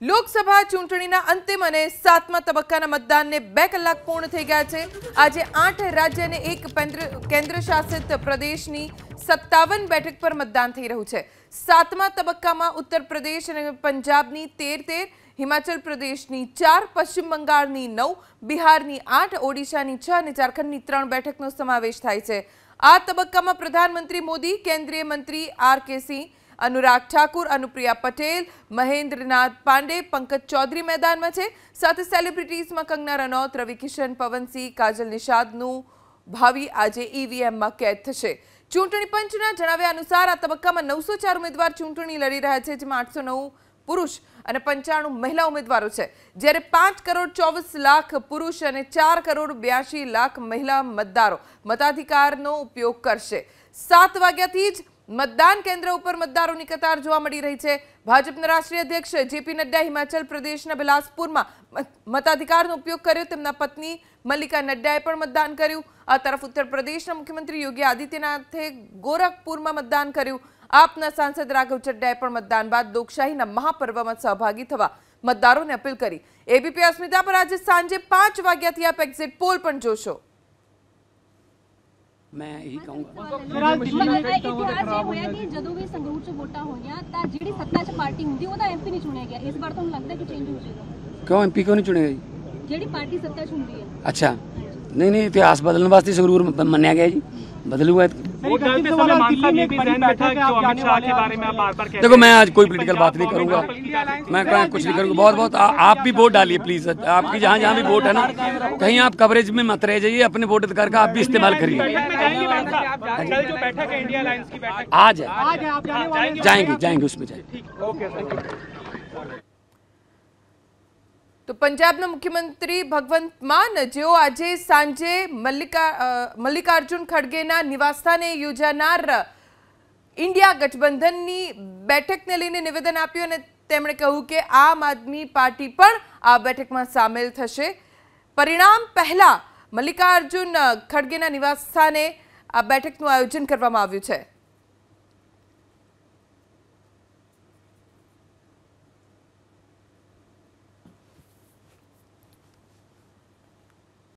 લોકસભા ચૂંટણીના અંતિમ અને સાતમા તબક્કાના મતદાનને બે કલાક પૂર્ણ થઈ ગયા છે આજે આઠ રાજ્ય અને એક કેન્દ્ર શાસિત પ્રદેશની સત્તાવન બેઠક પર મતદાન થઈ રહ્યું છે સાતમા તબક્કામાં ઉત્તર પ્રદેશ અને પંજાબની તેર તેર હિમાચલ પ્રદેશની ચાર પશ્ચિમ બંગાળની નવ બિહારની આઠ ઓડિશાની છ અને ઝારખંડની ત્રણ બેઠકનો સમાવેશ થાય છે આ તબક્કામાં પ્રધાનમંત્રી મોદી કેન્દ્રીય મંત્રી આર કે સિંહ અનુરાગ ઠાકુર અનુપ્રિયા પટેલ મહેન્દ્રનાથ પાંડે પંકજ ચૌધરી મેદાનમાં છે સાથે સેલિબ્રિટીઝમાં કંગના રનૌત રવિકિશન પવનસિંહ કાજલ નિષાદનું ભાવિ આજે ઈવીએમમાં કેદ થશે ચૂંટણી પંચના જણાવ્યા અનુસાર આ તબક્કામાં નવસો ચાર ઉમેદવાર ચૂંટણી લડી રહ્યા છે જેમાં આઠસો નવ પુરુષ અને પંચાણું મહિલા ઉમેદવારો છે જ્યારે પાંચ કરોડ ચોવીસ લાખ પુરુષ અને ચાર કરોડ બ્યાસી લાખ મહિલા મતદારો મતાધિકારનો ઉપયોગ કરશે સાત વાગ્યાથી જ મતદાન કેન્દ્ર ઉપર મતદારોની કતાર જોવા મળી રહી છે ભાજપના રાષ્ટ્રીય અધ્યક્ષ જીપી નડ્ડા હિમાચલ પ્રદેશના બિલાસપુરમાં મત અધિકારનો ઉપયોગ કર્યો તેમના પત્ની મલિકા નડ્ડાએ પણ મતદાન કર્યું આ તરફ ઉત્તર પ્રદેશના મુખ્યમંત્રી યોગી આદિત્યનાથે ગોરખપુરમાં મતદાન કર્યું આપના સાંસદ રાઘવ ચડ્ડાએ પણ મતદાન બાદ લોકશાહીના મહાપર્વમાં સહભાગી થવા મતદારોને અપીલ કરી એબીપીએસ સ્મિતા પર આજ સાંજે 5 વાગ્યાથી આપ એક્ઝિટ પોલ પણ જોજો ਮੈਂ ਇਹੀ ਕਹੂੰਗਾ ਇਤਿਹਾਸ ਇਹ ਹੋਇਆ ਕਿ ਜਦੋਂ ਵੀ ਸੰਗਰੂਰ 'ਚ ਵੋਟਾਂ ਹੋਈਆਂ ਤਾਂ ਜਿਹੜੀ ਸੱਤਾ 'ਚ ਪਾਰਟੀ ਹੁੰਦੀ ਉਹਦਾ ਐਮਪੀ ਨਹੀਂ ਚੁਣਿਆ ਗਿਆ ਇਸ ਵਾਰ ਤੁਹਾਨੂੰ ਲੱਗਦਾ ਕਿ ਚੇਂਜ ਹੋ ਜਾਏਗਾ ਕਿਉਂ ਐਮਪੀ ਕਿਉਂ ਨਹੀਂ ਚੁਣਿਆ ਜੀ ਜਿਹੜੀ ਪਾਰਟੀ ਸੱਤਾ 'ਚ ਹੁੰਦੀ ਹੈ ਅੱਛਾ नहीं नहीं इतिहास बदलने वास्ते संगरूर मनिया गया जी बदल हुआ है देखो मैं आज कोई पॉलिटिकल बात नहीं करूंगा मैं कहा कुछ नहीं करूंगा बहुत बहुत आप भी वोट डालिए प्लीज आपकी जहाँ जहाँ भी वोट है ना कहीं आप कवरेज में मत रह जाइए अपने वोट अधिकार का आप भी इस्तेमाल करिए आज जाएंगे जाएंगे उसमें जाएंगे તો પંજાબના મુખ્યમંત્રી ભગવંત માન જેઓ આજે સાંજે મલ્લિકા મલ્લિકાર્જુન ખડગેના નિવાસસ્થાને યોજાનાર ઇન્ડિયા ગઠબંધનની બેઠકને લઈને નિવેદન આપ્યું અને તેમણે કહ્યું કે આમ આદમી પાર્ટી પણ આ બેઠકમાં સામેલ થશે પરિણામ પહેલાં મલ્લિકાર્જુન ખડગેના નિવાસસ્થાને આ બેઠકનું આયોજન કરવામાં આવ્યું છે